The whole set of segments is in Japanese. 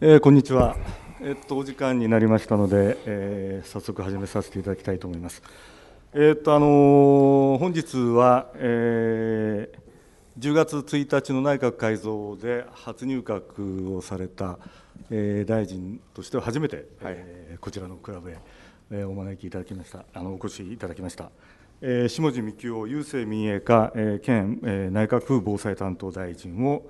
えー、こんにちは。えっとお時間になりましたので、えー、早速始めさせていただきたいと思います。えっとあの本日は、え10月1日の内閣改造で初入閣をされた、え大臣としては初めて、はい、えこちらのクラブへ、えお招きいただきました。あのお越しいただきました。え下地幹雄郵政民営化、え県、え内閣府防災担当大臣を、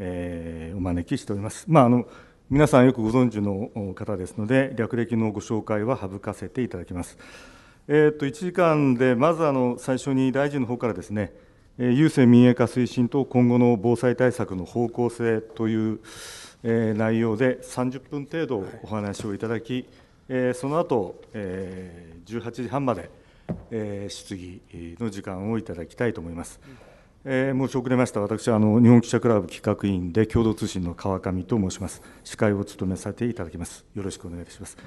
えお招きしております。まああの。皆さんよくご存知の方ですので、略歴のご紹介は省かせていただきます。えー、と1時間で、まずあの最初に大臣の方からですね、郵政民営化推進と今後の防災対策の方向性という、内容で30分程度お話をいただき、その後、え18時半まで、質疑の時間をいただきたいと思います。えー、申し遅れました、私はあの日本記者クラブ企画委員で、共同通信の川上と申します、司会を務めさせていただきます、よろしくお願いします。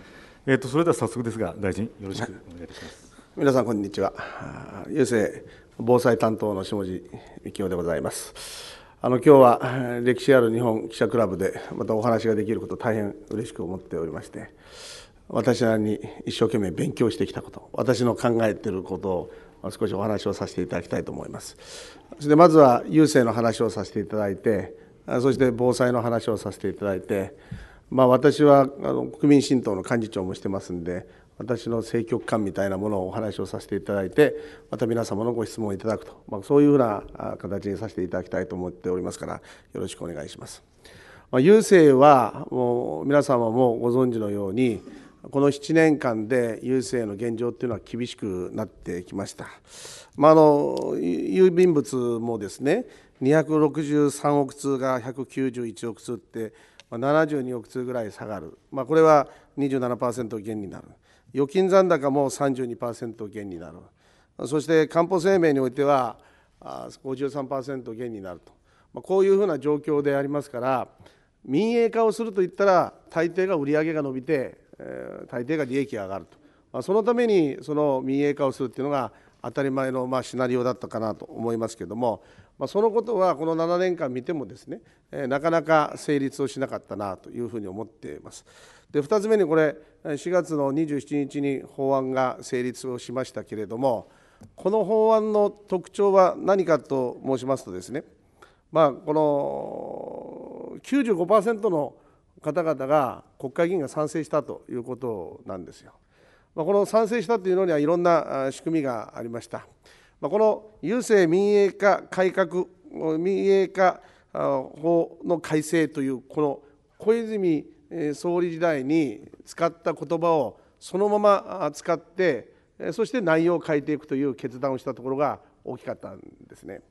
えーと、それでは早速ですが、大臣、よろしくお願いします、皆さん、こんにちは、郵政防災担当の下地幹夫でございます。あの今日は歴史ある日本記者クラブで、またお話ができること、大変嬉しく思っておりまして、私なりに一生懸命勉強してきたこと、私の考えていることを少しお話をさせていただきたいと思いますそしてまずは郵政の話をさせていただいてそして防災の話をさせていただいて、まあ、私はあの国民新党の幹事長もしてますんで私の政局観みたいなものをお話をさせていただいてまた皆様のご質問をいただくと、まあ、そういうふうな形にさせていただきたいと思っておりますからよろしくお願いします。まあ、郵政はもう皆様もご存知のようにこの7年間で郵政の現状というのは厳しくなってきました。まあ、あの郵便物もですね263億通が191億通って72億通ぐらい下がる、まあ、これは27%減になる預金残高も32%減になるそして官報生命においては53%減になると、まあ、こういうふうな状況でありますから民営化をするといったら大抵が売り上げが伸びて大抵が利益が上がるとまあ、そのためにその民営化をするっていうのが当たり前のまシナリオだったかなと思いますけども、まそのことはこの7年間見てもですねえなかなか成立をしなかったなというふうに思っています。で2つ目にこれ4月の27日に法案が成立をしましたけれどもこの法案の特徴は何かと申しますとですねまあこの95%の方々が国会議員が賛成したということなんですよ。まあ、この賛成したというのにはいろんな仕組みがありました。まあ、この郵政民営化改革民営化法の改正というこの小泉総理時代に使った言葉をそのまま使ってそして内容を変えていくという決断をしたところが大きかったんですね。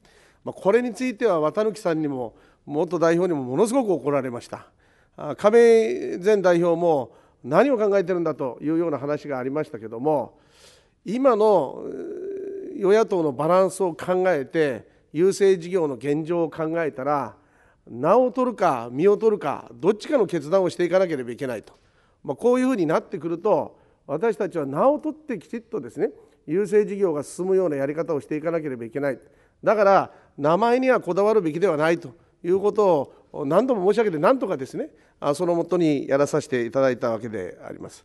まあ、これについては綿貫さんにも元代表にもものすごく怒られました。亀井前代表も何を考えてるんだというような話がありましたけども今の与野党のバランスを考えて郵政事業の現状を考えたら名を取るか身を取るかどっちかの決断をしていかなければいけないと、まあ、こういうふうになってくると私たちは名を取ってきちっとですね郵政事業が進むようなやり方をしていかなければいけないだから名前にはこだわるべきではないということを何度も申し上げて、なんとかですね、そのもとにやらさせていただいたわけであります。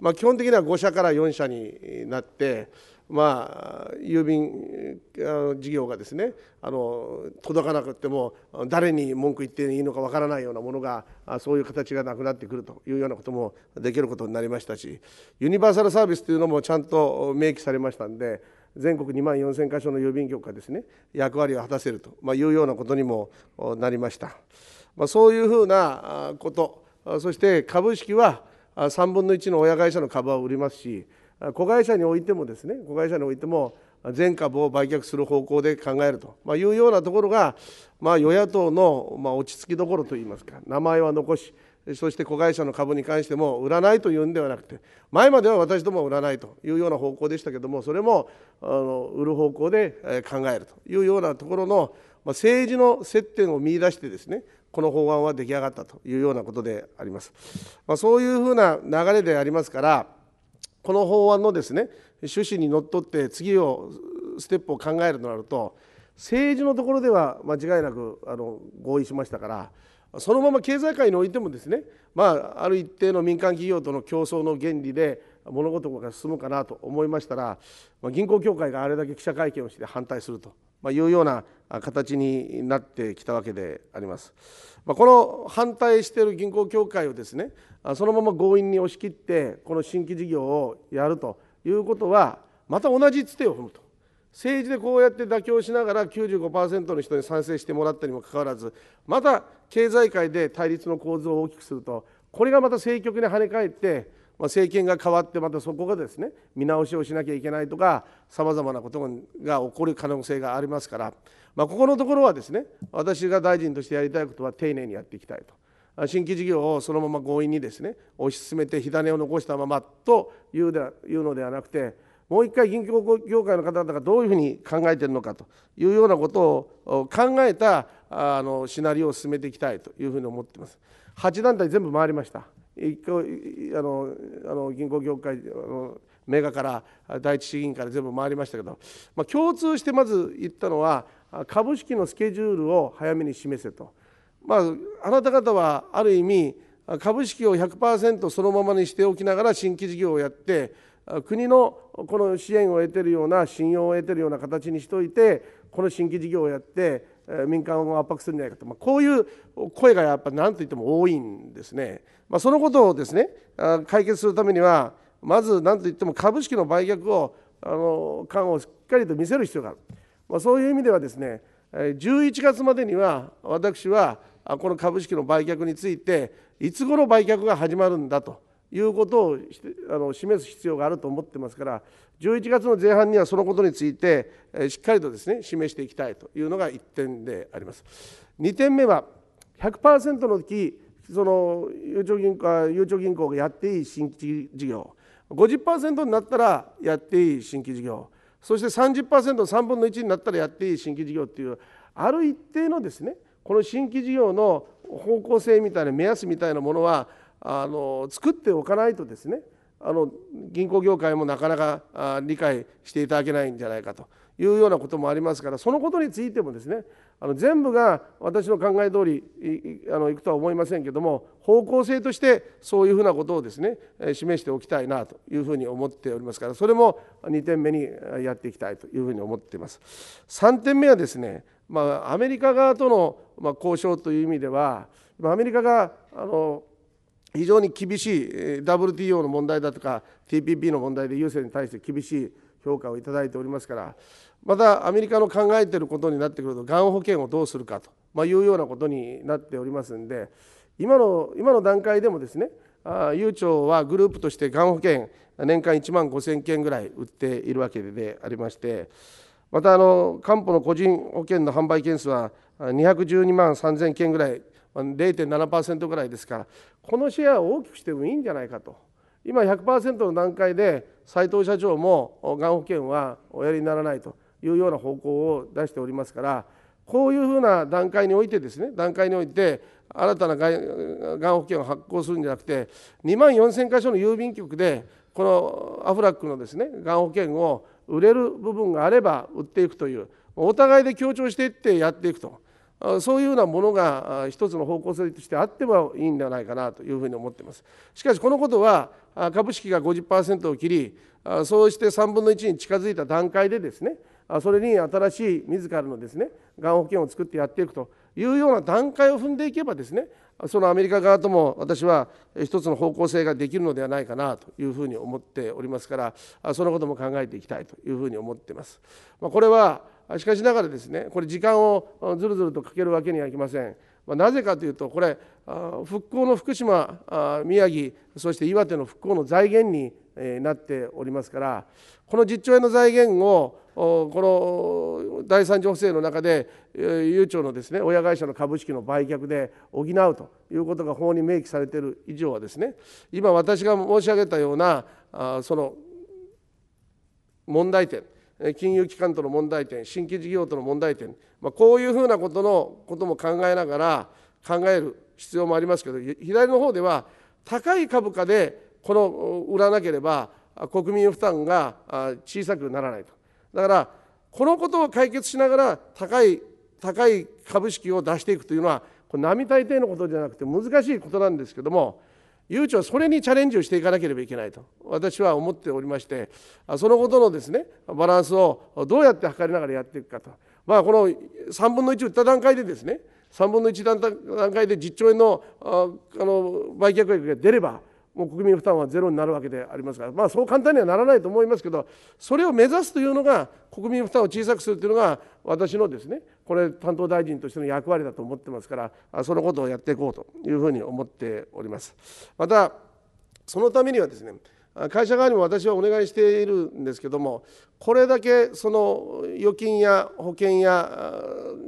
まあ、基本的には5社から4社になって、まあ、郵便事業がですねあの届かなくても誰に文句言っていいのかわからないようなものがそういう形がなくなってくるというようなこともできることになりましたしユニバーサルサービスというのもちゃんと明記されましたんで全国2万4,000か所の郵便局がですね役割を果たせると、まいうようなことにもなりました、まあ、そういうふうなことそして株式は3分の1の親会社の株を売りますし子会社においてもですね子会社においても全株を売却する方向で考えるというようなところが、まあ、与野党の落ち着きどころといいますか名前は残しそして子会社の株に関しても売らないというんではなくて前までは私どもは売らないというような方向でしたけどもそれもあの売る方向で考えるというようなところの政治の接点を見いだしてですねこの法案は出来上がったというようなことであります。まあ、そういうふうな流れでありますからこの法案のですね趣旨にのっとって次をステップを考えるとなると政治のところでは間違いなくあの合意しましたから。そのまま経済界においてもですね、まあ、ある一定の民間企業との競争の原理で物事が進むかなと思いましたら、まあ、銀行協会があれだけ記者会見をして反対すると、まあ、いうような形になってきたわけであります。まあ、この反対している銀行協会をですねそのまま強引に押し切ってこの新規事業をやるということはまた同じつてを踏むと政治でこうやって妥協しながら95%の人に賛成してもらったにもかかわらずまた経済界で対立の構図を大きくするとこれがまた政局に跳ね返って、まあ、政権が変わってまたそこがですね見直しをしなきゃいけないとかさまざまなことが起こる可能性がありますから、まあ、ここのところはですね私が大臣としてやりたいことは丁寧にやっていきたいと。新規事業をそのまま強引にですね推し進めて火種を残したままというのではなくてもう一回銀行業界の方々がどういうふうに考えているのかというようなことを考えたあのシナリオを進めていきたいというふうに思っています。8団体全部回りましたあのあの銀行業界のメガから第一議員から全部回りましたけど、まあ、共通してまず言ったのは株式のスケジュールを早めに示せと、まあ、あなた方はある意味株式を100%そのままにしておきながら新規事業をやって国のこの支援を得てるような信用を得てるような形にしておいてこの新規事業をやって民間を圧迫するんじゃないかと、まあ、こういう声がやっぱ何と言っても多いんですね。まあ、そのことをですね解決するためにはまず何と言っても株式の売却をあの感をしっかりと見せる必要がある、まあ、そういう意味ではですね11月までには私はこの株式の売却についていつ頃売却が始まるんだということをあの示す必要があると思ってますから11月の前半にはそのことについてしっかりとですね示していきたいというのが1点であります。2点目は100%の時そのゆうちょ銀行ゆうちょ銀行がやっていい新規事業50%になったらやっていい新規事業そして 30%3 分の1になったらやっていい新規事業っていうある一定のですねこの新規事業の方向性みたいな目安みたいなものはあの作っておかないとですねあの銀行業界もなかなか理解していただけないんじゃないかというようなこともありますからそのことについてもですねあの全部が私の考え通りいあのいくとは思いませんけども方向性としてそういうふうなことをですね示しておきたいなというふうに思っておりますからそれも2点目にやっていきたいというふうに思っています。3点目はですね、まあ、アメリカ側との、ま交渉という意味ではアメリカがあの非常に厳しい WTO の問題だとか TPP の問題で郵政に対して厳しい評価をいただいておりますからまたアメリカの考えていることになってくるとがん保険をどうするかというようなことになっておりますんで今の今の段階でもですね郵長はグループとしてがん保険年間1万5000件ぐらい売っているわけでありましてまたあの官保の個人保険の販売件数は212万3000件ぐらい0.7%ぐらいですからこのシェアを大きくしてもいいんじゃないかと今100%の段階で斉藤社長もがん保険はおやりにならないというような方向を出しておりますからこういうふうな段階においてですね段階において新たながん保険を発行するんじゃなくて2万4,000か所の郵便局でこのアフラックのですねがん保険を売れる部分があれば売っていくというお互いで協調していってやっていくと。そういうようなものが一つの方向性としてあってはいいんではないかなというふうに思っています。しかしこのことは株式が50%を切りそうして3分の1に近づいた段階でですねそれに新しい自らのですねがん保険を作ってやっていくというような段階を踏んでいけばですねそのアメリカ側とも私は一つの方向性ができるのではないかなというふうに思っておりますからそのことも考えていきたいというふうに思っています。これはしかしながらですねこれ時間をずるずるとかけるわけにはいきません。まあ、なぜかというとこれ復興の福島宮城そして岩手の復興の財源になっておりますからこの10兆円の財源をこの第3次補正の中で悠長のですね親会社の株式の売却で補うということが法に明記されている以上はですね今私が申し上げたようなその問題点金融機関との問題点新規事業との問題点、まあ、こういうふうなことのことも考えながら考える必要もありますけど左の方では高い株価でこの売らなければ国民負担が小さくならないとだからこのことを解決しながら高い高い株式を出していくというのはこれ並大抵のことじゃなくて難しいことなんですけども悠長それにチャレンジをしていかなければいけないと私は思っておりましてそのことのですねバランスをどうやって測りながらやっていくかと、まあ、この3分の1打った段階でですね3分の1段階で10兆円のあの売却額が出ればもう国民負担はゼロになるわけでありますから、まあ、そう簡単にはならないと思いますけどそれを目指すというのが国民負担を小さくするというのが私のですねこれ担当大臣としての役割だと思ってますからそのことをやっていこうというふうに思っております。またそのためにはですね会社側にも私はお願いしているんですけどもこれだけその預金や保険や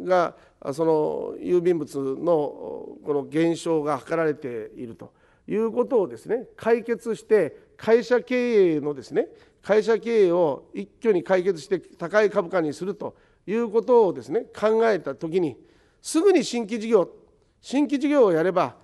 がその郵便物のこの減少が図られていると。いうことをですね解決して会社経営のですね会社経営を一挙に解決して高い株価にするということをですね考えた時にすぐに新規事業新規事業をやれば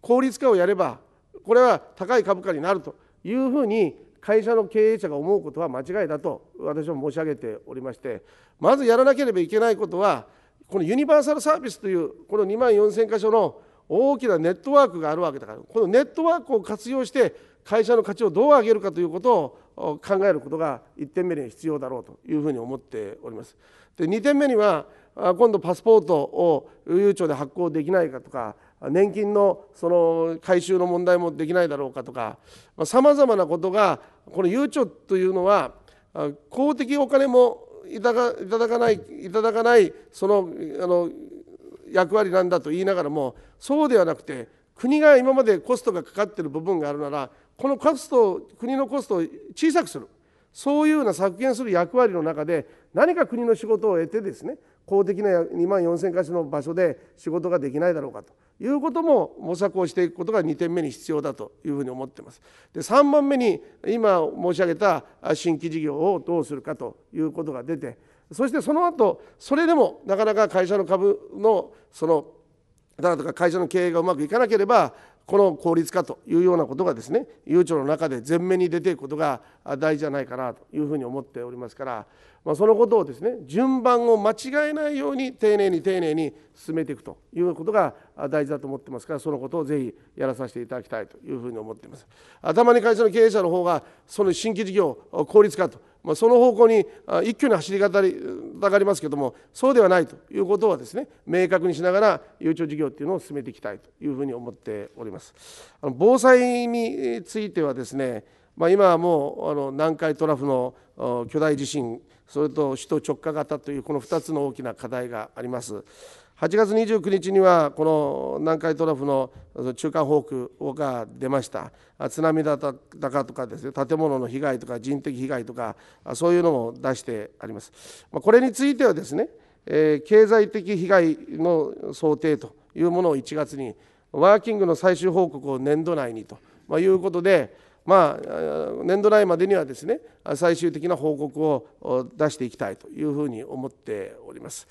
効率化をやればこれは高い株価になるというふうに会社の経営者が思うことは間違いだと私は申し上げておりましてまずやらなければいけないことはこのユニバーサルサービスというこの2万4000箇所の大きなネットワークがあるわけだからこのネットワークを活用して会社の価値をどう上げるかということを考えることが1点目に必要だろうというふうに思っております。で2点目には今度パスポートを悠長で発行できないかとか年金のその回収の問題もできないだろうかとかさまざ、まなことがこの悠長というのは公的お金もいただかないいただかないそのあの役割なんだと言いながらもそうではなくて国が今までコストがかかっている部分があるならこのコストを国のコストを小さくするそういうような削減する役割の中で何か国の仕事を得てですね公的な2万4,000か所の場所で仕事ができないだろうかということも模索をしていくことが2点目に必要だというふうに思ってます。で3番目に今申し上げた新規事業をどうするかということが出てそしてその後それでもなかなか会社の株のそのだとか会社の経営がうまくいかなければこの効率化というようなことがですね悠長の中で前面に出ていくことが大事じゃないかなというふうに思っておりますから、まあ、そのことをですね順番を間違えないように丁寧に丁寧に進めていくということが大事だと思ってますからそのことをぜひやらさせていただきたいというふうに思っています。頭に会社の経営者の方がその新規事業を効率化とまあ、その方向に一挙に走り方がりますけどもそうではないということはですね明確にしながら悠長事業っていうのを進めていきたいというふうに思っております。ます。あの防災についてはですね、まあ、今はもうあの南海トラフの巨大地震それと首都直下型というこの2つの大きな課題があります。8月29日にはこの南海トラフの中間報告が出ました津波だとかですね建物の被害とか人的被害とかそういうのも出してありますこれについてはですね経済的被害の想定というものを1月にワーキングの最終報告を年度内にと、まいうことで、まあ、年度内までにはですね最終的な報告を出していきたいというふうに思っております。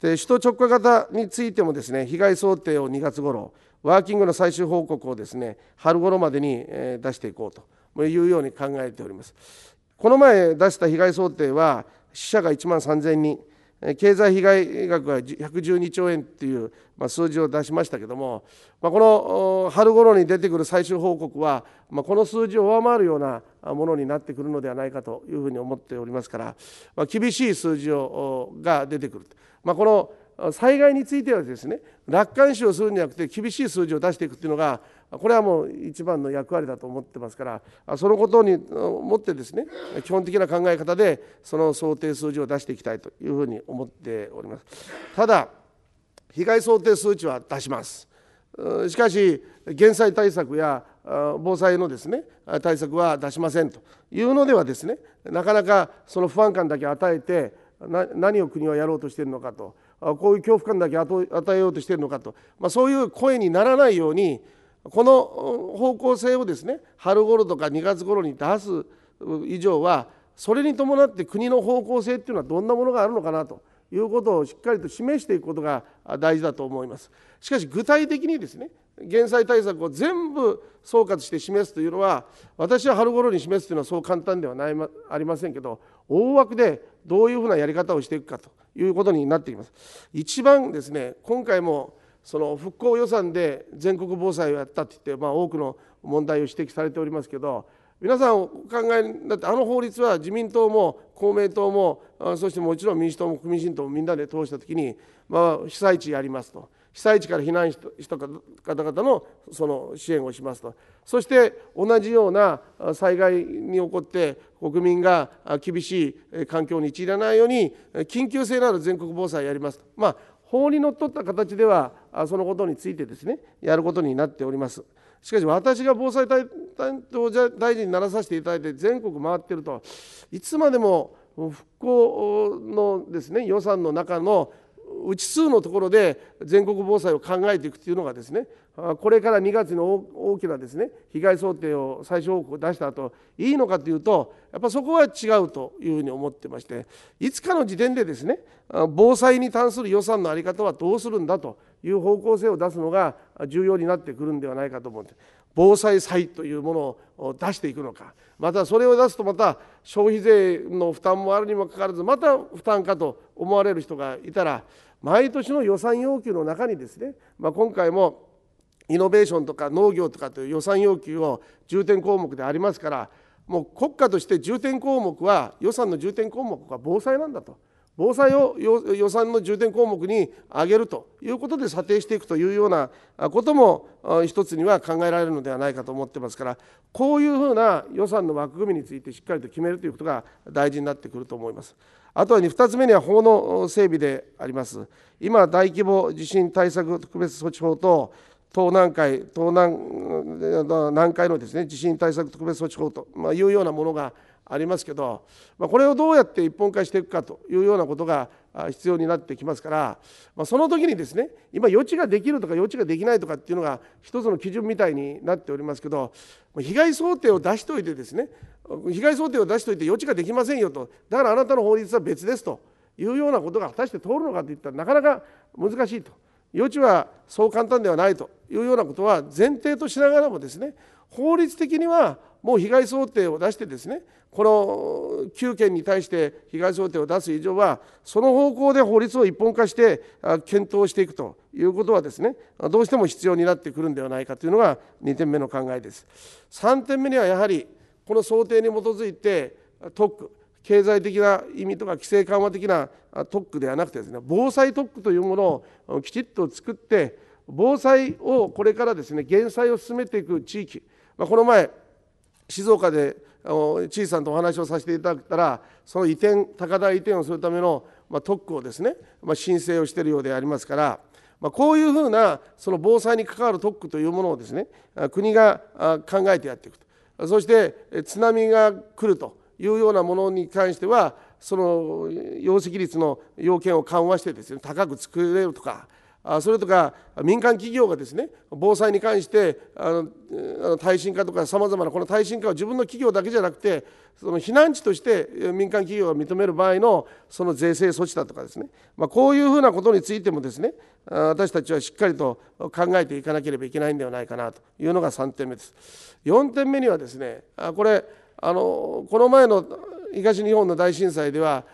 で首都直下型についてもですね被害想定を2月頃ワーキングの最終報告をですね春頃までに出していこうというように考えております。この前出した被害想定は死者が1万3000人経済被害額は112兆円っていう、ま数字を出しましたけども、まこの春頃に出てくる最終報告は、まこの数字を上回るようなものになってくるのではないかというふうに思っておりますから、ま厳しい数字をが出てくる、まこの災害についてはですね楽観視をするんじゃなくて厳しい数字を出していくというのがこれはもう一番の役割だと思ってますからそのことにもってですね基本的な考え方でその想定数字を出していきたいというふうに思っております。ただ被害想定数値は出しますしかし減災対策や防災のですね対策は出しませんというのではですねなかなかその不安感だけ与えて何を国はやろうとしているのかとこういう恐怖感だけ与えようとしているのかと、まあ、そういう声にならないようにこの方向性をですね春頃とか2月頃に出す以上はそれに伴って国の方向性っていうのはどんなものがあるのかなということをしっかりと示していくことが大事だと思います。しかし具体的にですね減災対策を全部総括して示すというのは私は春ごろに示すというのはそう簡単ではない、ま、ありませんけど大枠でどういうふうなやり方をしていくかということになっています。一番ですね今回もその復興予算で全国防災をやったって言って、まあ、多くの問題を指摘されておりますけど皆さんお考えになってあの法律は自民党も公明党もそしてもちろん民主党も国民新党もみんなで通した時に、まあ、被災地やりますと被災地から避難した方々のその支援をしますとそして同じような災害に起こって国民が厳しい環境に陥らないように緊急性のある全国防災をやりますと、まあ、法にのっとった形ではそのことについてですねやることになっております。しかし私が防災担当大臣にならさせていただいて全国回ってるといつまでも復興のですね予算の中のうち数のところで全国防災を考えていくというのがですねこれから2月に大きなですね被害想定を最小報出した後いいのかというとやっぱそこは違うというふうに思ってましていつかの時点でですね防災に関する予算の在り方はどうするんだという方向性を出すのが重要になってくるんではないかと思うんです。防災債というものを出していくのかまたそれを出すとまた消費税の負担もあるにもかかわらずまた負担かと思われる人がいたら毎年の予算要求の中にですね、まあ、今回もイノベーションとか農業とかという予算要求を重点項目でありますからもう国家として重点項目は予算の重点項目は防災なんだと。防災を予算の重点項目に挙げるということで査定していくというようなことも一つには考えられるのではないかと思ってますからこういうふうな予算の枠組みについてしっかりと決めるということが大事になってくると思います。あとは 2, 2つ目には法の整備であります。今、大規模地震対策特別措置法と東南海、東南南海のです、ね、地震対策特別措置法と、まあ、いうようなものがありますけど、まあ、これをどうやって一本化していくかというようなことが必要になってきますから、まあ、その時にですね今余地ができるとか余地ができないとかっていうのが一つの基準みたいになっておりますけど被害想定を出しておいてですね被害想定を出しておいて余地ができませんよとだからあなたの法律は別ですというようなことが果たして通るのかといったらなかなか難しいと。余地はそう簡単ではないというようなことは前提としながらもですね法律的にはもう被害想定を出してですねこの9件に対して被害想定を出す以上はその方向で法律を一本化して検討していくということはですねどうしても必要になってくるんではないかというのが2点目の考えです。3点目にはやはりこの想定に基づいて特区経済的な意味とか規制緩和的な特区ではなくてですね防災特区というものをきちっと作って防災をこれからですね減災を進めていく地域、まあ、この前静岡で地域さんとお話をさせていただいたらその移転高台移転をするための、ま特区をですね、まあ、申請をしているようでありますから、まあ、こういうふうなその防災に関わる特区というものをですね国が考えてやっていくとそして津波が来ると。いうようなものに関してはその容積率の要件を緩和してですね高く作れるとかそれとか民間企業がですね防災に関してあの耐震化とかさまざまなこの耐震化は自分の企業だけじゃなくてその避難地として民間企業が認める場合のその税制措置だとかですね、まあ、こういうふうなことについてもですね私たちはしっかりと考えていかなければいけないんではないかなというのが3点目です。4点目にはですねこれあのこの前の東日本の大震災では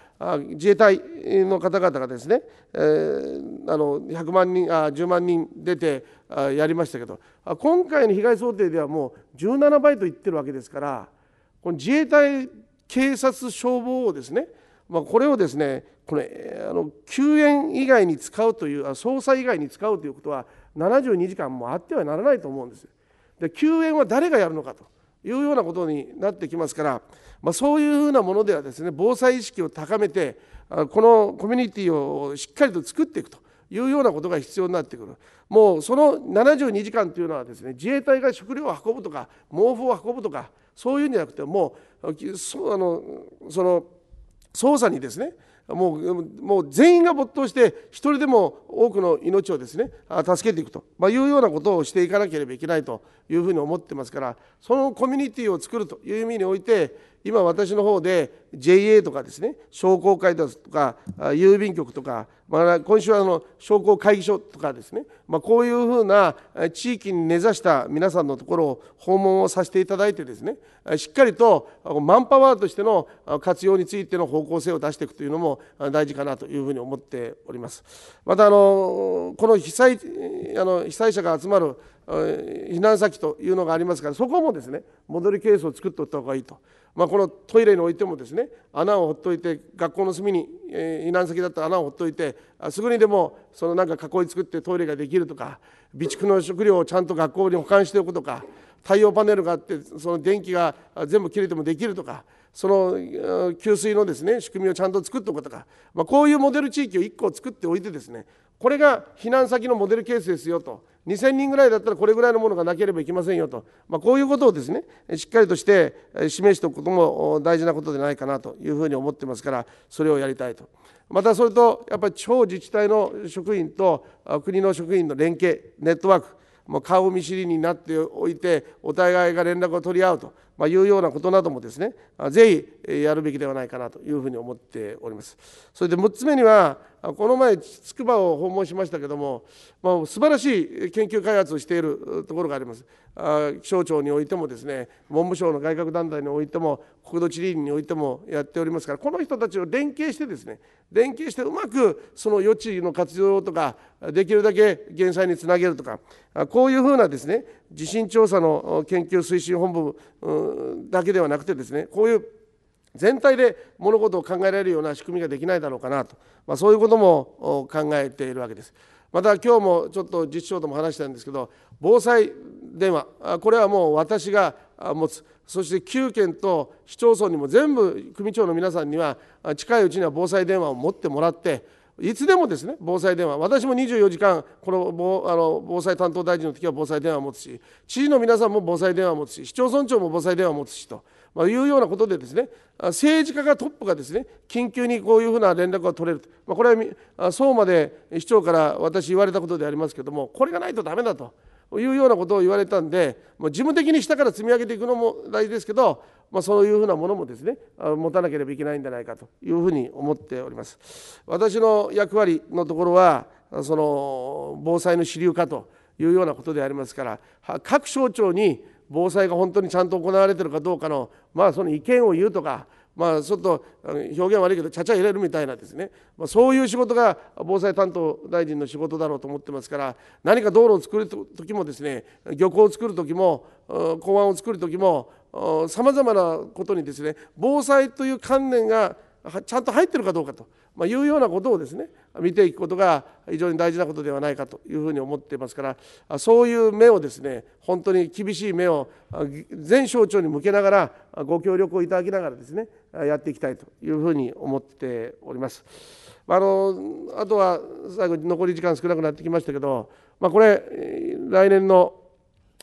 自衛隊の方々がですね、えー、あの100万人あ10万人出てやりましたけど今回の被害想定ではもう17倍と言ってるわけですからこの自衛隊警察消防をですね、まあ、これをですねこあの救援以外に使うという捜査以外に使うということは72時間もあってはならないと思うんです。で救援は誰がやるのかというようなことになってきますから、まあ、そういうふうなものではですね防災意識を高めてこのコミュニティをしっかりと作っていくというようなことが必要になってくるもうその72時間というのはですね自衛隊が食料を運ぶとか毛布を運ぶとかそういうんじゃなくてもうそあのその捜査にですねもうもう全員が没頭して一人でも多くの命をですね助けていくと、まいうようなことをしていかなければいけないというふうに思ってますからそのコミュニティを作るという意味において今私の方で JA とかですね商工会だとか郵便局とか、まあ、今週はあの商工会議所とかですね、まあ、こういうふうな地域に根ざした皆さんのところを訪問をさせていただいてですねしっかりとマンパワーとしての活用についての方向性を出していくというのも大事かなというふうに思っております。またあのこの被災あの被災者が集まる避難先というのがありますからそこもですね戻りケースを作っておった方がいいと、まあ、このトイレにおいてもですね穴をほっといて学校の隅に、避難先だったら穴をほっといてすぐにでもそのなんか囲い作ってトイレができるとか備蓄の食料をちゃんと学校に保管しておくとか太陽パネルがあってその電気が全部切れてもできるとかその給水のですね仕組みをちゃんと作っておくとか、まあ、こういうモデル地域を1個作っておいてですねこれが避難先のモデルケースですよと2000人ぐらいだったらこれぐらいのものがなければいけませんよと、まあ、こういうことをですねしっかりとして示しておくことも大事なことではないかなというふうに思ってますからそれをやりたいとまたそれとやっぱり地方自治体の職員と国の職員の連携ネットワークもう顔見知りになっておいてお互いが連絡を取り合うと、まいうようなことなどもですねぜひやるべきではないかなというふうに思っております。それで6つ目にはこの前筑波を訪問しましたけども、まあ、素晴らしい研究開発をしているところがあります気象庁においてもですね文部省の外郭団体においても国土地理院においてもやっておりますからこの人たちを連携してですね連携してうまくその余地の活用とかできるだけ減災につなげるとかこういうふうなですね地震調査の研究推進本部だけではなくてですねこういう全体で物事を考えられるような仕組みができないだろうかなと、まあ、そういうことも考えているわけです。また今日もちょっと実証とも話したんですけど防災電話これはもう私が持つそして9県と市町村にも全部組長の皆さんには近いうちには防災電話を持ってもらっていつでもですね防災電話私も24時間この防あの防災担当大臣の時は防災電話を持つし知事の皆さんも防災電話を持つし市町村長も防災電話を持つしと。まあ、いうようなことでですね政治家がトップがですね緊急にこういうふうな連絡が取れると、まあ、これはうまで市長から私言われたことでありますけどもこれがないとだめだというようなことを言われたんで、ま事務的に下から積み上げていくのも大事ですけど、まあ、そういうふうなものもですね持たなければいけないんじゃないかというふうに思っております。私の役割のところはその防災の支流化というようなことでありますから各省庁に防災が本当にちゃんと行われてるかどうかのまあその意見を言うとかまあちょっと表現悪いけどちゃちゃ入れるみたいなですね、まあ、そういう仕事が防災担当大臣の仕事だろうと思ってますから何か道路を作る時もですね漁港を作る時も港湾を作る時もさまざまなことにですね防災という観念がちゃんと入ってるかどうかと、まいうようなことをですね見ていくことが非常に大事なことではないかというふうに思っていますからそういう目をですね本当に厳しい目を全省庁に向けながらご協力をいただきながらですねやっていきたいというふうに思っております。あのあとは最後残り時間少なくなってきましたけど、まあ、これ来年の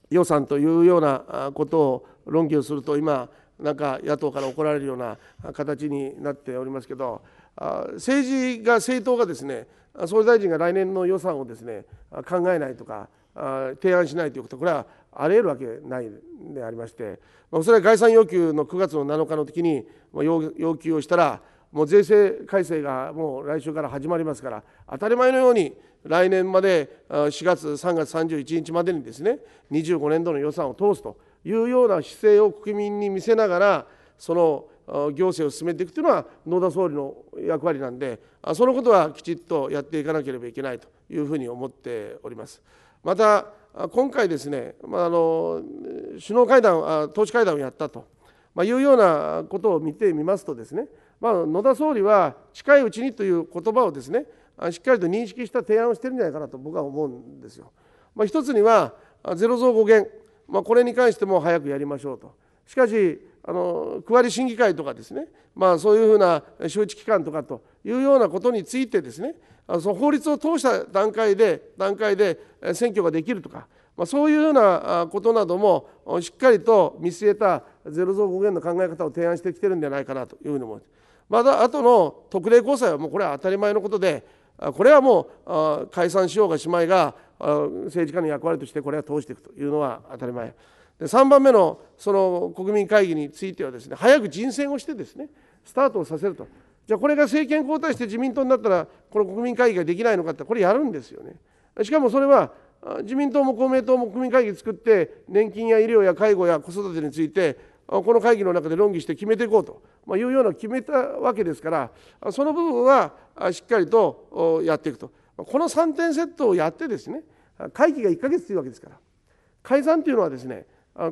予算というようなことを論議をすると今なんか野党から怒られるような形になっておりますけど政治が政党がですね総理大臣が来年の予算をですね考えないとか提案しないということこれはありえるわけないでありましてそれは概算要求の9月の7日の時に要求をしたらもう税制改正がもう来週から始まりますから当たり前のように来年まで4月3月31日までにですね25年度の予算を通すと。いうような姿勢を国民に見せながらその行政を進めていくというのは野田総理の役割なんでそのことはきちっとやっていかなければいけないというふうに思っております。また今回ですね、まあ、あの首脳会談、党首会談をやったと、まあ、いうようなことを見てみますとですね、まあ、野田総理は近いうちにという言葉をですねしっかりと認識した提案をしてるんじゃないかなと僕は思うんですよ。まあ、一つにはゼロ増5減まあ、これに関しても早くやりましょうと。しかしあの区割り審議会とかですね、まあ、そういうふうな周知期間とかというようなことについてですねその法律を通した段階で段階で選挙ができるとか、まあ、そういうようなことなどもしっかりと見据えたゼロ増5減の考え方を提案してきてるんじゃないかなというふうに思います。また後の特例交際はもうこれは当たり前のことでこれはもう解散しようがしまいが政治家の役割としてこれは通していくというのは当たり前で3番目のその国民会議についてはですね早く人選をしてですねスタートをさせるとじゃあこれが政権交代して自民党になったらこの国民会議ができないのかってこれやるんですよねしかもそれは自民党も公明党も国民会議作って年金や医療や介護や子育てについてこの会議の中で論議して決めていこうと、まいうような決めたわけですからその部分はしっかりとやっていくとこの3点セットをやってですね会期が1ヶ月というわけですから解散というのはですね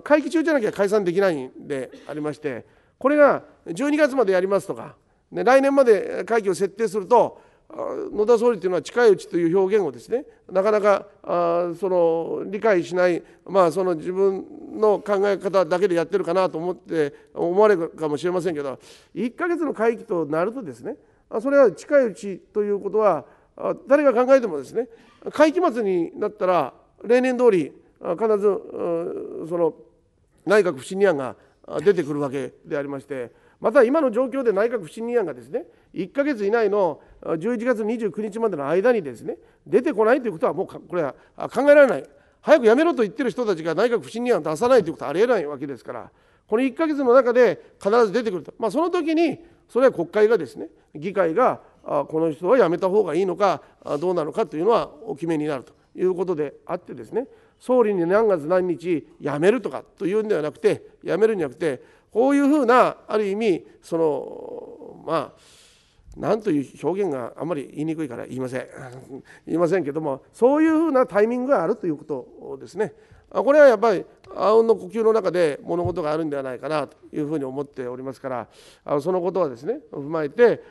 会期中じゃなきゃ解散できないんでありましてこれが12月までやりますとか来年まで会期を設定すると野田総理というのは近いうちという表現をですねなかなかあその理解しない、まあ、その自分の考え方だけでやってるかなと思って思われるかもしれませんけど1ヶ月の会期となるとですねそれは近いうちということは誰が考えてもですね会期末になったら例年通り必ずその内閣不信任案が出てくるわけでありましてまた今の状況で内閣不信任案がですね1ヶ月以内の11月29日までの間にですね出てこないということはもうこれは考えられない早くやめろと言ってる人たちが内閣不信任案を出さないということはありえないわけですからこの1か月の中で必ず出てくると、まあ、その時にそれは国会がですね議会がこの人はやめた方がいいのかどうなのかというのはお決めになるということであってですね総理に何月何日辞めるとかというんではなくて辞めるんじゃなくてこういうふうなある意味そのまあ何という表現があまり言いにくいから言いません 言いませんけどもそういうふうなタイミングがあるということですねこれはやっぱりあうんの呼吸の中で物事があるんではないかなというふうに思っておりますからそのことはですね踏まえて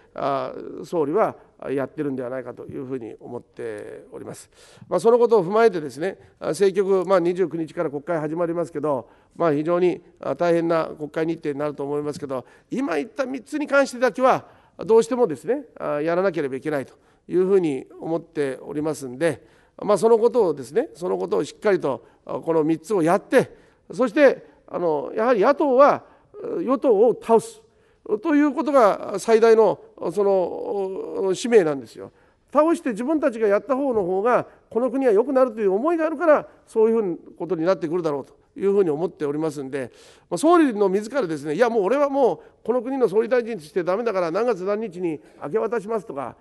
総理はやってるんではないかというふうに思っております。まあ、そのことを踏まえてですね政局、まあ、29日から国会始まりますけど、まあ、非常に大変な国会日程になると思いますけど今言った3つに関してだけはどうしてもですねやらなければいけないというふうに思っておりますんで、まあ、そのことをですねそのことをしっかりとこの3つをやってそしてあのやはり野党は与党を倒すということが最大のその使命なんですよ。倒して自分たちがやった方の方がこの国は良くなるという思いがあるからそういうふうなことになってくるだろうというふうに思っておりますんで、ま総理の自らですねいやもう俺はもうこの国の総理大臣としてダメだから何月何日に明け渡しますとか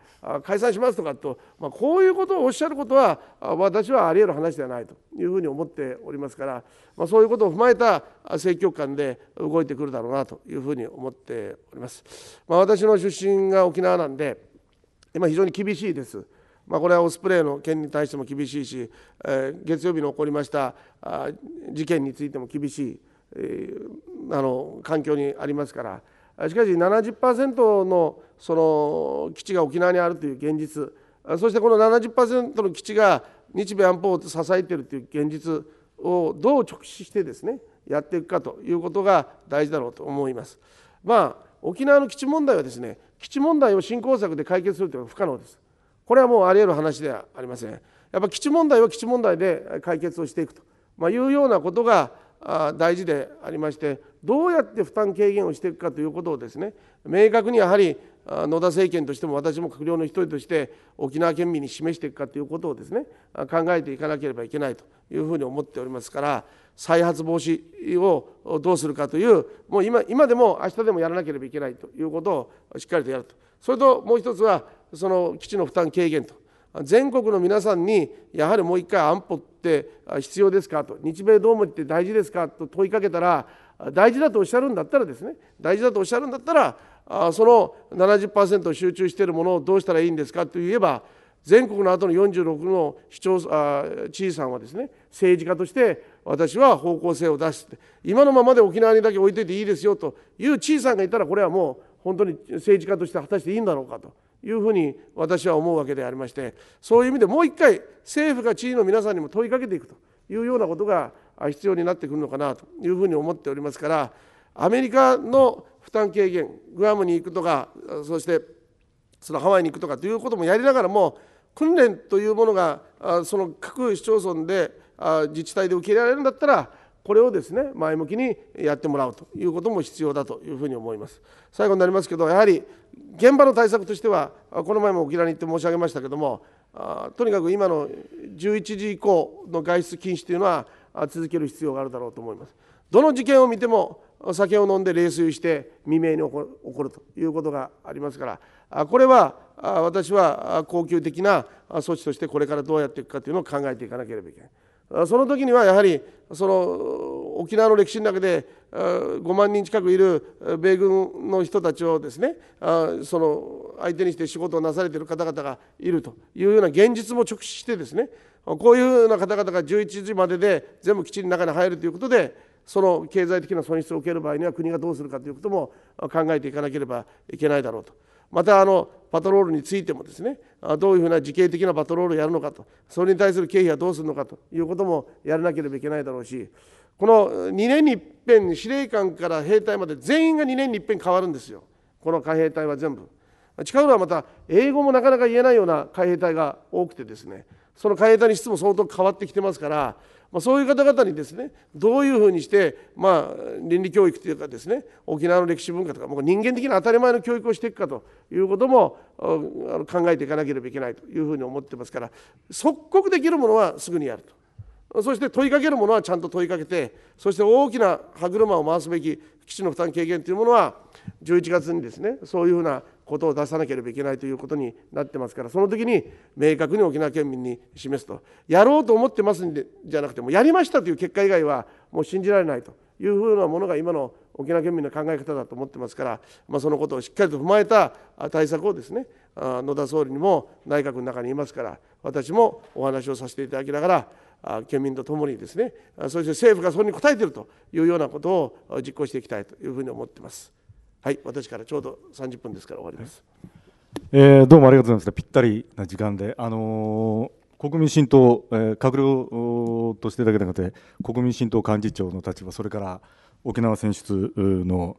解散しますとかと、まこういうことをおっしゃることは私はあり得る話ではないというふうに思っておりますから、まそういうことを踏まえた政局観で動いてくるだろうなというふうに思っております。まあ、私の出身が沖縄なんで今非常に厳しいです。まあ、これはオスプレイの件に対しても厳しいし、えー、月曜日に起こりましたあ事件についても厳しい、えー、あの環境にありますからしかし70%のその基地が沖縄にあるという現実そしてこの70%の基地が日米安保を支えているという現実をどう直視してですねやっていくかということが大事だろうと思います。まあ、沖縄の基地問題はですね基地問題を振興策で解決するというのは不可能です。これはもうあり得る話ではありませんやっぱ基地問題は基地問題で解決をしていくと、いうようなことが大事でありましてどうやって負担軽減をしていくかということをですね明確にやはり野田政権としても私も閣僚の一人として沖縄県民に示していくかということをですね考えていかなければいけないというふうに思っておりますから再発防止をどうするかというもう今今でも明日でもやらなければいけないということをしっかりとやるとそれともう一つはその基地の負担軽減と全国の皆さんにやはりもう一回安保って必要ですかと日米同盟って大事ですかと問いかけたら大事だとおっしゃるんだったらですね大事だとおっしゃるんだったらその70%集中しているものをどうしたらいいんですかと言えば全国の後の46の市長あ知事さんはですね政治家として私は方向性を出して、今のままで沖縄にだけ置いといていいですよという知事さんがいたらこれはもう本当に政治家として果たしていいんだろうかというふうに私は思うわけでありましてそういう意味でもう一回政府が地位の皆さんにも問いかけていくというようなことが必要になってくるのかなというふうに思っておりますからアメリカの負担軽減グアムに行くとかそしてそのハワイに行くとかということもやりながらも訓練というものがその各市町村で自治体で受け入れられるんだったらこれをですね前向きにやってもらうということも必要だというふうに思います最後になりますけどやはり現場の対策としてはこの前も沖縄に行って申し上げましたけどもとにかく今の11時以降の外出禁止というのは続ける必要があるだろうと思いますどの事件を見ても酒を飲んで冷水して未明に起こるということがありますからこれは私は恒久的な措置としてこれからどうやっていくかというのを考えていかなければいけない。その時にはやはりその沖縄の歴史の中で5万人近くいる米軍の人たちをですねその相手にして仕事をなされている方々がいるというような現実も直視してですねこういうような方々が11時までで全部基地の中に入るということでその経済的な損失を受ける場合には国がどうするかということも考えていかなければいけないだろうと。またあのパトロールについてもですねどういうふうな時系的なパトロールをやるのかとそれに対する経費はどうするのかということもやらなければいけないだろうしこの2年にいっぺん司令官から兵隊まで全員が2年にいっぺん変わるんですよこの海兵隊は全部。近頃はまた英語もなかなか言えないような海兵隊が多くてですねその海兵隊の質も相当変わってきてますからまあ、そういう方々にですねどういうふうにして、まあ、倫理教育というかですね沖縄の歴史文化とかもう人間的な当たり前の教育をしていくかということも考えていかなければいけないというふうに思ってますから即刻できるものはすぐにやると。そして問いかけるものはちゃんと問いかけて、そして大きな歯車を回すべき基地の負担軽減というものは、11月にですね、そういうふうなことを出さなければいけないということになってますからその時に明確に沖縄県民に示すとやろうと思ってますんでじゃなくてもやりましたという結果以外はもう信じられないというふうなものが今の沖縄県民の考え方だと思ってますから、まあ、そのことをしっかりと踏まえた対策をですね野田総理にも内閣の中にいますから私もお話をさせていただきながら県民とともにですねそして政府がそれに応えているというようなことを実行していきたいというふうに思ってます。はい、私からちょうど30分ですから終わります。はい、えー、どうもありがとうございます。ぴったりな時間で、あのー、国民新党、えー、閣僚としてだけでなくて、国民新党幹事長の立場、それから沖縄選出の、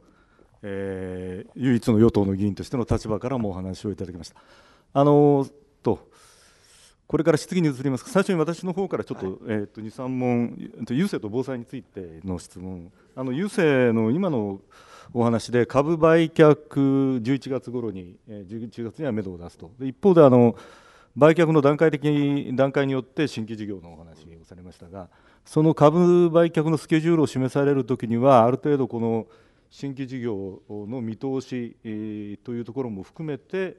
えー、唯一の与党の議員としての立場からもお話をいただきました。あのー、とこれから質疑に移ります最初に私の方からちょっとはい、えーと2、3問、郵政と防災についての質問、あの郵政の今のお話で株売却11月頃に11月には目処を出すと一方であの売却の段階的段階によって新規事業のお話をされましたがその株売却のスケジュールを示されるときにはある程度この新規事業の見通しというところも含めて、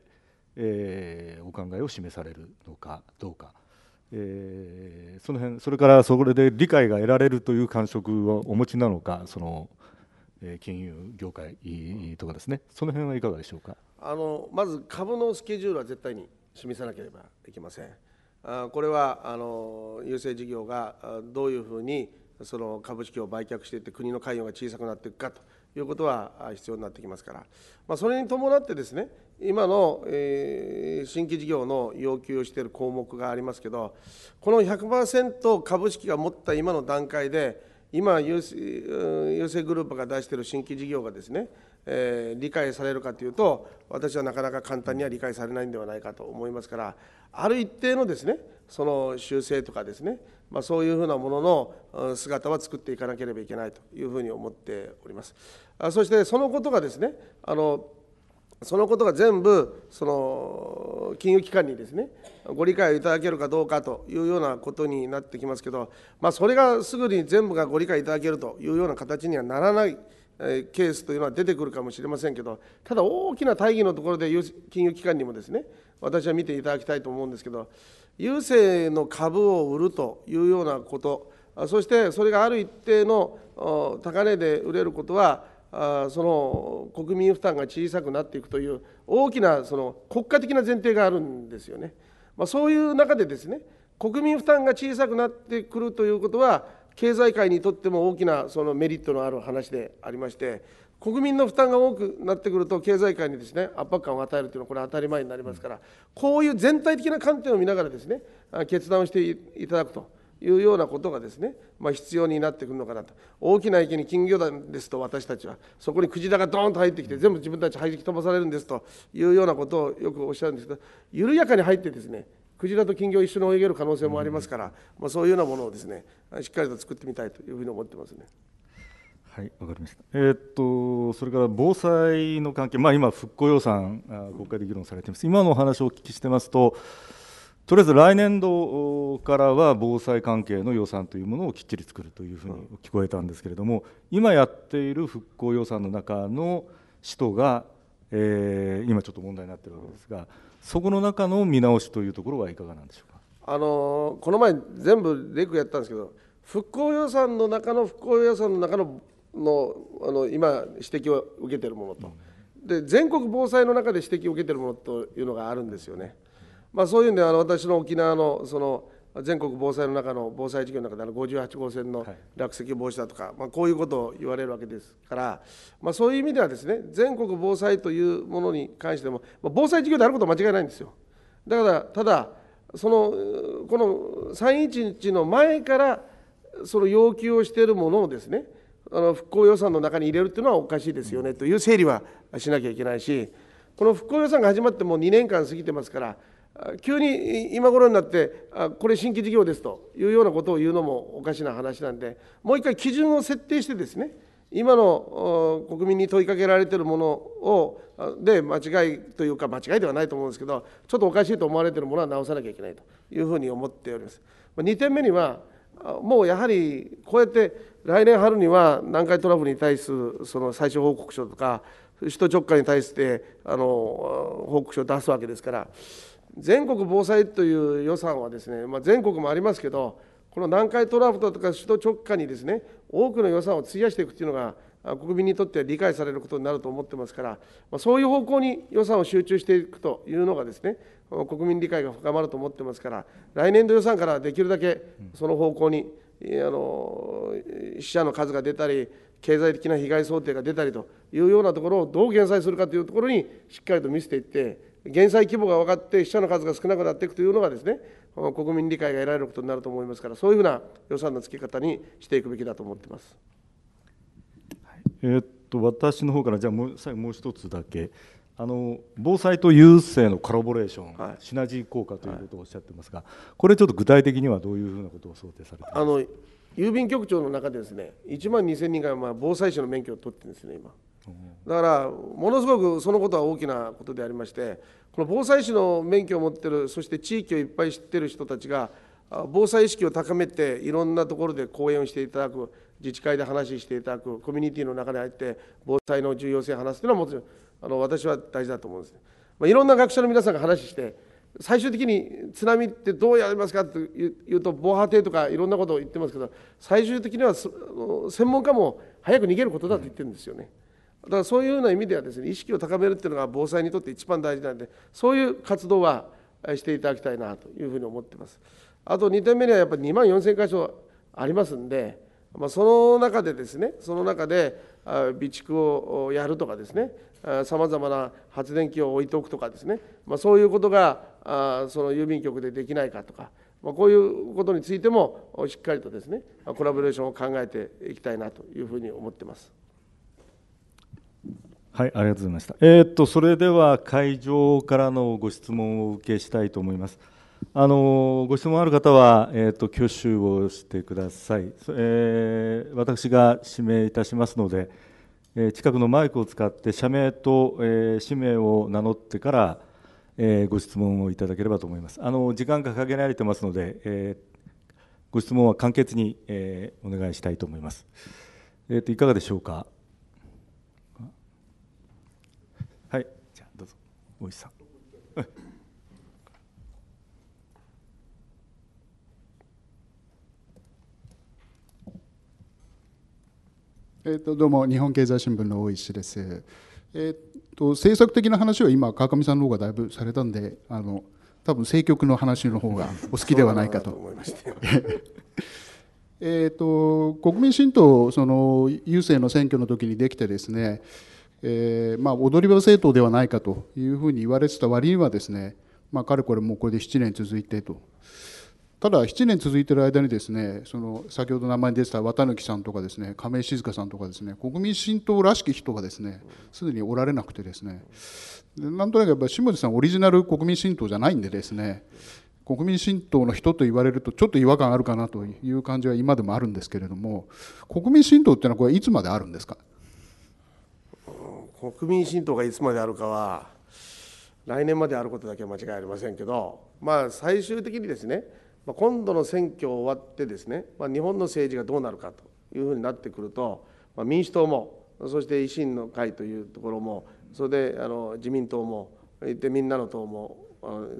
えお考えを示されるのかどうか、えー、その辺それからそれで理解が得られるという感触をお持ちなのかその金融業界とかですね、その辺はいかがでしょうかあのまず株のスケジュールは絶対に示さなければいけません。あこれはあの郵政事業がどういうふうにその株式を売却していって国の関与が小さくなっていくかということは必要になってきますから、まあ、それに伴ってですね今の、えー、新規事業の要求をしている項目がありますけどこの100%株式が持った今の段階で今郵政グループが出している新規事業がですね、えー、理解されるかというと私はなかなか簡単には理解されないんではないかと思いますからある一定のですねその修正とかですね、まあ、そういうふうなものの姿は作っていかなければいけないというふうに思っております。そしてそのことがですねあのそのことが全部その金融機関にですねご理解をいただけるかどうかというようなことになってきますけど、まあ、それがすぐに全部がご理解いただけるというような形にはならないケースというのは出てくるかもしれませんけどただ大きな大義のところで金融機関にもですね私は見ていただきたいと思うんですけど郵政の株を売るというようなことそしてそれがある一定の高値で売れることはあその国民負担が小さくなっていくという大きなその国家的な前提があるんですよね。まあ、そういう中でですね国民負担が小さくなってくるということは経済界にとっても大きなそのメリットのある話でありまして国民の負担が多くなってくると経済界にですね圧迫感を与えるというのはこれ当たり前になりますからこういう全体的な観点を見ながらですね決断をしていただくというようなことがですね、まあ、必要になってくるのかなと大きな池に金魚団ですと私たちはそこにクジラがドーンと入ってきて全部自分たち排斥飛ばされるんですというようなことをよくおっしゃるんですけど緩やかに入ってですねクジラと金魚を一緒に泳げる可能性もありますから、まあ、そういうようなものをですねしっかりと作ってみたいというふうに思ってますね。はい、わかりました。えー、っと、それから防災の関係、まあ、今復興予算、国会で議論されています。今のお話をお聞きしてますと。とりあえず来年度からは防災関係の予算というものをきっちり作るというふうに聞こえたんですけれども、今やっている復興予算の中の使途が、えー、今ちょっと問題になっているわけですが、そこの中の見直しというところはいかがなんでしょうか。あのこの前、全部レクやったんですけど、復興予算の中の復興予算の中ののあの今、指摘を受けているものと、で、全国防災の中で指摘を受けているものというのがあるんですよね。まあ、そういうんであの私の沖縄のその全国防災の中の防災事業の中であの58号線の落石防止だとか、まあ、こういうことを言われるわけですから、まあ、そういう意味ではですね全国防災というものに関しても、まあ、防災事業であることは間違いないんですよ。だからただそのこの 3・ 11の前からその要求をしているものをですねあの復興予算の中に入れるというのはおかしいですよねという整理はしなきゃいけないしこの復興予算が始まってもう2年間過ぎてますから急に今頃になってこれ新規事業ですというようなことを言うのもおかしな話なんでもう一回基準を設定してですね今の国民に問いかけられているものをで間違いというか間違いではないと思うんですけどちょっとおかしいと思われているものは直さなきゃいけないというふうに思っております。2点目にはもうやはりこうやって来年春には南海トラフに対するその最終報告書とか首都直下に対してあの報告書を出すわけですから全国防災という予算はですね、まあ、全国もありますけど、この南海トラフとか首都直下にですね、多くの予算を費やしていくというのが、国民にとっては理解されることになると思ってますから、まあ、そういう方向に予算を集中していくというのがですね、国民理解が深まると思ってますから、来年度予算からできるだけその方向に、うん、あの死者の数が出たり、経済的な被害想定が出たりというようなところをどう減災するかというところにしっかりと見せていって、減災規模が分かって死者の数が少なくなっていくというのがですね国民理解が得られることになると思いますからそういうふうな予算の付け方にしていくべきだと思ってます。えー、っと私の方からじゃあもう最後もう一つだけあの防災と郵政のコラボレーション、はい、シナジー効果ということをおっしゃってますが、はい、これちょっと具体的にはどういうふうなことを想定されてますかあの郵便局長の中でですね1万2000人がまあ防災士の免許を取ってるんですね今。だからものすごくそのことは大きなことでありましてこの防災士の免許を持ってるそして地域をいっぱい知ってる人たちが防災意識を高めていろんなところで講演をしていただく自治会で話していただくコミュニティの中に入って防災の重要性を話すというのはもちろんあの私は大事だと思うんです、まあ、いろんな学者の皆さんが話して最終的に津波ってどうやりますかというと防波堤とかいろんなことを言ってますけど最終的には専門家も早く逃げることだと言ってるんですよね。だからそういうような意味ではですね意識を高めるっていうのが防災にとって一番大事なんでそういう活動はしていただきたいなというふうに思ってます。あと2点目にはやっぱり2万4000箇所ありますんで、まあ、その中でですねその中で備蓄をやるとかですねさまざまな発電機を置いておくとかですね、まあ、そういうことがその郵便局でできないかとか、まあ、こういうことについてもしっかりとですねコラボレーションを考えていきたいなというふうに思ってます。はい、ありがとうございました。えー、っとそれでは会場からのご質問を受けしたいと思います。あのご質問ある方は、えーと、挙手をしてください、えー、私が指名いたしますので、えー、近くのマイクを使って社名と、えー、氏名を名乗ってから、えー、ご質問をいただければと思いますあの時間が限られてますので、えご質問は簡潔に、えお願いしたいと思います、えーといかがでしょうか大石さん。えっとどうも日本経済新聞の大石です。えっと、政策的な話は今川上さんの方がだいぶされたんであの多分政局の話の方がお好きではないかと。えっと国民新党その郵政の選挙の時にできてですねえー、まあ、踊り場政党ではないかというふうに言われてた割にはですね、まあ、かれこれもうこれで7年続いてと。ただ7年続いてる間にですねその先ほど名前に出てた綿貫さんとかですね亀井静香さんとかですね国民新党らしき人がですねすでにおられなくてですねなんとなくやっぱ下地さんオリジナル国民新党じゃないんでですね国民新党の人と言われるとちょっと違和感あるかなという感じは今でもあるんですけれども国民新党っていうのはこれいつまであるんですか国民新党がいつまであるかは、来年まであることだけは間違いありませんけど、まあ、最終的にですね、ま今度の選挙終わってですね、まあ、日本の政治がどうなるかというふうになってくると、まあ、民主党も、そして維新の会というところも、それであの自民党も、でみんなの党も、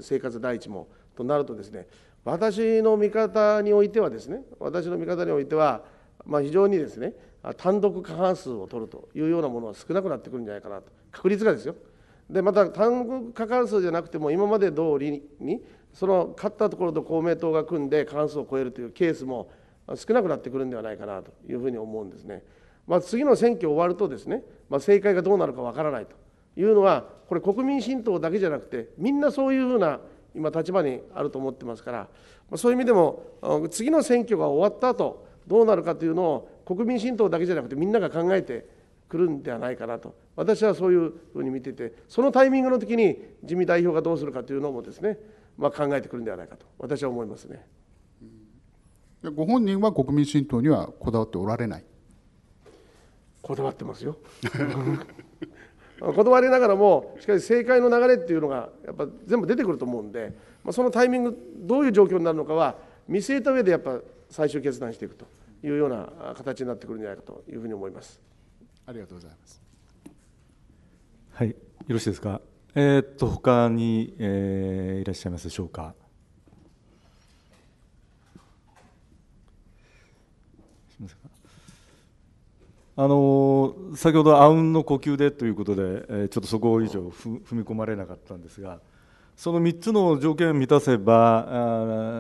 生活第一もとなるとですね、私の見方においてはですね、私の見方においては、まあ、非常にですね単独過半数を取るというようなものは少なくなってくるんじゃないかなと確率がですよでまた単独過半数じゃなくても今まで通りにその勝ったところと公明党が組んで過半数を超えるというケースも少なくなってくるんではないかなというふうに思うんですね。まあ、次の選挙終わるとですね、まあ、政界がどうなるかわからないというのは、これ、国民新党だけじゃなくて、みんなそういうふうな今、立場にあると思ってますから、まあ、そういう意味でも、次の選挙が終わった後どうなるかというのを国民新党だけじゃなくてみんなが考えてくるんではないかなと私はそういうふうに見ていてそのタイミングの時に自民代表がどうするかというのもですね、まあ、考えてくるんではないかと私は思いますね。ご本人は国民新党にはこだわっておられないこだわってますよ。こだわりながらもしかし政界の流れっていうのがやっぱ全部出てくると思うんで、まあ、そのタイミングどういう状況になるのかは見据えた上でやっぱ最終決断していくというような形になってくるんじゃないかというふうに思います。ありがとうございます。はい、よろしいですか。えー、っと他に、えー、いらっしゃいますでしょうか。あの先ほどあうんの呼吸でということで、えー、ちょっとそこ以上踏み込まれなかったんですが、その3つの条件を満たせば、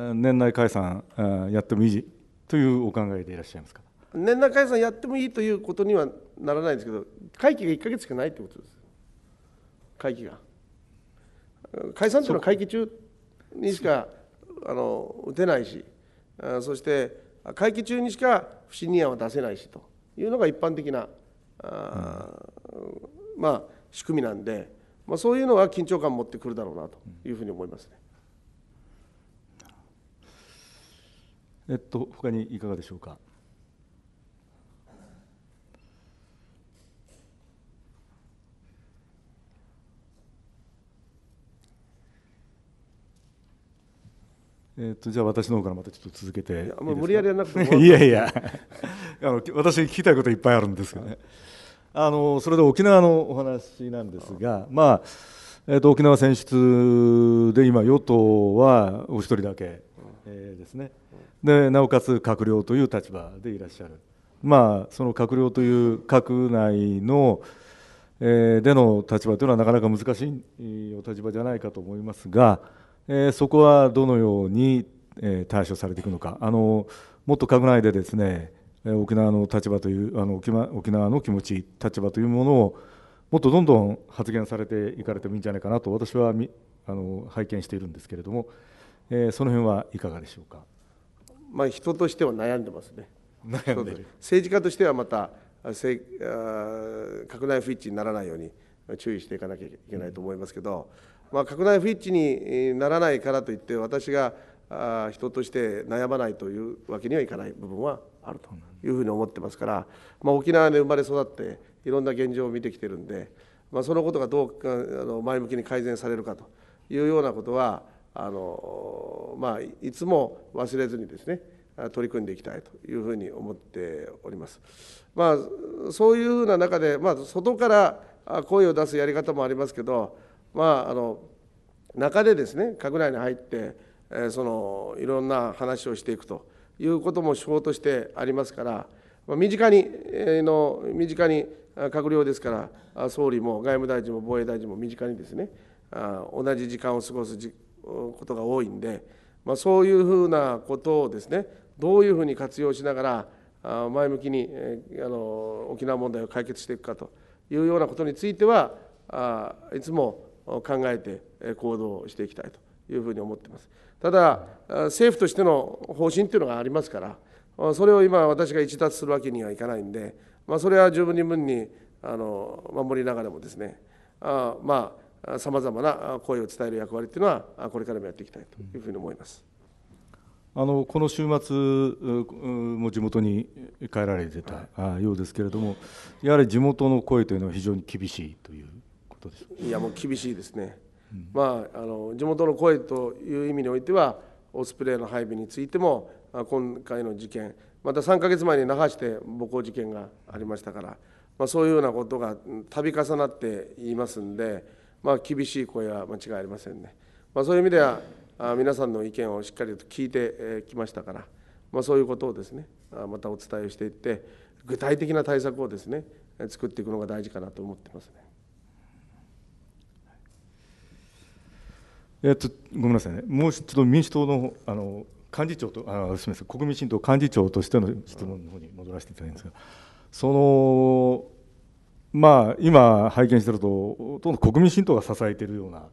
あ年内解散やってもいいというお考えでいらっしゃいますか年内解散やってもいいということにはならないんですけど会期が1か月しかないということです会期が解散というのは会期中にしかあの打てないしあそして会期中にしか不信任案は出せないしというのが一般的なあ、うん、まあ仕組みなんで、まあ、そういうのは緊張感を持ってくるだろうなというふうに思いますね。えっと、他にいかがでしょうか。えーと、じゃあ私の方からまたちょっと続けてもう無理やりやなくても いやいや あの私聞きたいこといっぱいあるんですけどね、あのそれで沖縄のお話なんですがまあえー、と沖縄選出で今、与党はお一人だけ、えー、ですねで、なおかつ閣僚という立場でいらっしゃる、まあ、その閣僚という閣内の、えー、での立場というのはなかなか難しいお立場じゃないかと思いますが、えー、そこはどのように、えー、対処されていくのか、あのもっと閣内でですね沖縄の立場というあの沖縄の気持ち、立場というものをもっとどんどん発言されていかれてもいいんじゃないかなと私はあの拝見しているんですけれども、えー、その辺はいかがでしょうか。まあ、人としては悩んでますね。悩んで政治家としてはまたせあ拡大不一致にならないように注意していかなきゃいけないと思いますけど、まあ、拡大不一致にならないからといって私があ人として悩まないというわけにはいかない部分はあるというふうに思ってますから、まあ、沖縄で生まれ育っていろんな現状を見てきてるんで、まあ、そのことがどうあの前向きに改善されるかというようなことはあの、まあ、いつも忘れずにですね取り組んでいきたいというふうに思っております。まあ、そういうふうな中で、まあ、外から声を出すやり方もありますけど、まあ、あの中でですね閣内に入って、えそのいろんな話をしていくということも手法としてありますから、まあ、身近に、えの身近に閣僚ですから総理も外務大臣も防衛大臣も身近にですね同じ時間を過ごすことが多いんで、まあ、そういうふうなことをですねどういうふうに活用しながら前向きにあの沖縄問題を解決していくかというようなことについてはいつも考えて行動していきたいというふうに思っています。ただ政府としての方針というのがありますからそれを今私が一脱するわけにはいかないんでまあ、それは十分に分にあの守りながらもですねあまあさまざまな声を伝える役割というのはこれからもやっていきたいというふうに思います。あのこの週末も地元に帰られてたようですけれども、やはり地元の声というのは非常に厳しいということでしょういやもう厳しいですね、うん、まあ、あの地元の声という意味においては、オスプレイの配備についても、今回の事件、また3か月前に那覇市で暴行事件がありましたから、まあ、そういうようなことが度重なっていますんで、まあ、厳しい声は間違いありませんね、まあ、そういう意味では皆さんの意見をしっかりと聞いてきましたから、まあ、そういうことをですねまたお伝えをしていって具体的な対策をですね作っていくのが大事かなと思ってますね。えっと、ごめんなさいね、もうちょっと民主党のあの幹事長とあすみません国民新党幹事長としての質問の方に戻らせていただきますがそのまあ今拝見してると国民新党が支えているような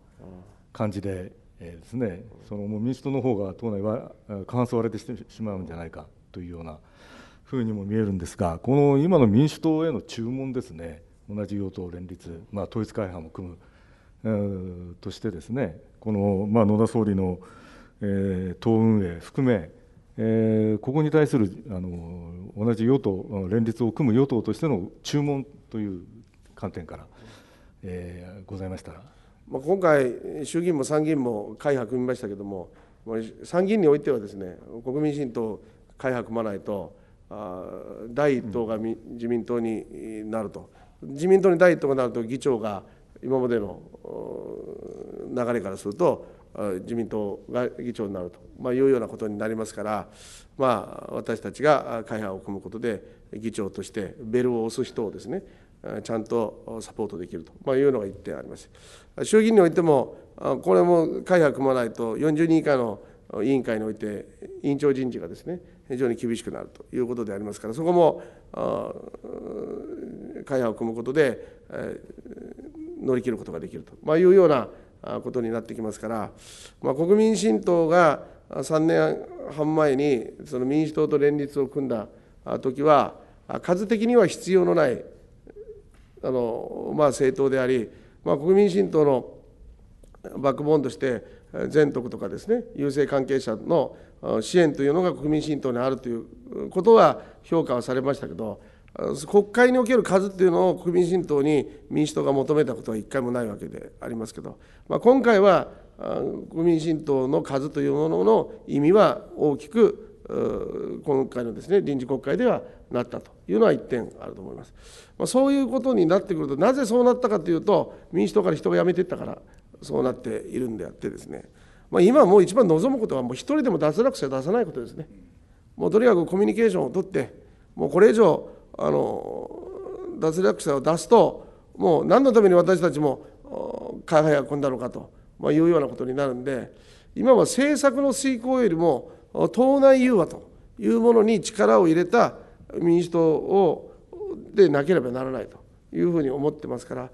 感じで。えー、ですね、そのもう民主党の方が党内は過半数割れてしまうんじゃないかというようなふうにも見えるんですが、この今の民主党への注文ですね、同じ与党連立、まあ、統一会派も組む、えー、としてですね、この、まあ、野田総理の、えー、党運営含め、えー、ここに対するあの同じ与党、連立を組む与党としての注文という観点から、えー、ございましたまあ、今回、衆議院も参議院も会派組みましたけれども、参議院においては、ですね国民新党、会派組まないと、あ第1党が、自民党になると、自民党に第1党がなると、議長が今までの流れからすると、自民党が議長になると、まあ、いうようなことになりますから、まあ、私たちが会派を組むことで議長としてベルを押す人をですねちゃんとサポートできると、まあ、いうのが一点あります。衆議院においてもこれも会派組まないと40人以下の委員会において委員長人事がですね非常に厳しくなるということでありますからそこも会派を組むことで乗り切ることができると、まあ、いうようなことになってきますから、まあ、国民新党が3年半前にその民主党と連立を組んだ時は数的には必要のないあの、まあ、政党であり、まあ、国民新党のバックボーンとして全国とかですね郵政関係者の支援というのが国民新党にあるということは評価はされましたけど国会における数っていうのを国民新党に民主党が求めたことは一回もないわけでありますけど、まあ、今回は国民新党の数というものの意味は大きく今回のですね臨時国会ではなったというのは1点あると思います。まあ、そういうことになってくるとなぜそうなったかというと民主党から人が辞めていったからそうなっているんであってですね、まあ、今もう一番望むことはもう一人でも脱落者出さないことですね。もうとにかくコミュニケーションを取ってもうこれ以上あの脱落者を出すともう何のために私たちも開発が来んだのかと、まあ、いうようなことになるんで今は政策の遂行よりも党内融和というものに力を入れた民主党をでなければならないというふうに思ってますから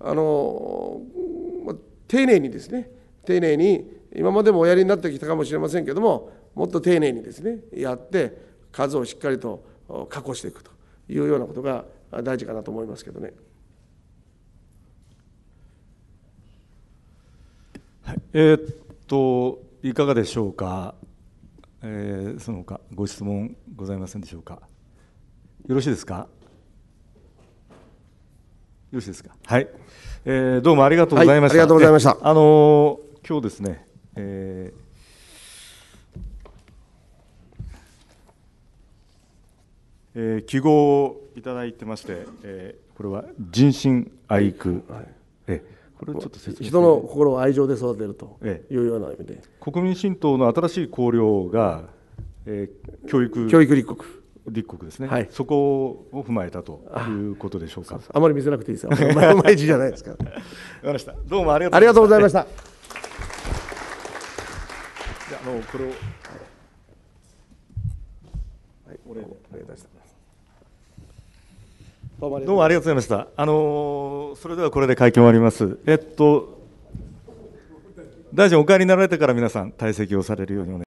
あの、丁寧にですね丁寧に今までもおやりになってきたかもしれませんけどももっと丁寧にですねやって数をしっかりと確保していくというようなことが大事かなと思いますけどね。えー、っといかがでしょうか、えー、その他ご質問ございませんでしょうか。よろしいですか。よろしいですか。はい。えー、どうもありがとうございました。はい、ありがとうございました。あのー、今日ですね、ええー、記号をいただいてまして、えー、これは人心愛育、はい、えこれちょっと説明人の心を愛情で育てるというような意味で、国民新党の新しい綱領が、えー、教育教育立国立国ですね、はい、そこを踏まえたということでしょうかあまり見せなくていいですよ前前字じゃないですか分かりましたどうもありがとうございましたじゃあのこれを、はい、お礼お願いいたしたどうもありがとうございました。あのそれではこれで会見終わります。えっと大臣お帰りになられてから皆さん退席をされるようにお願いします。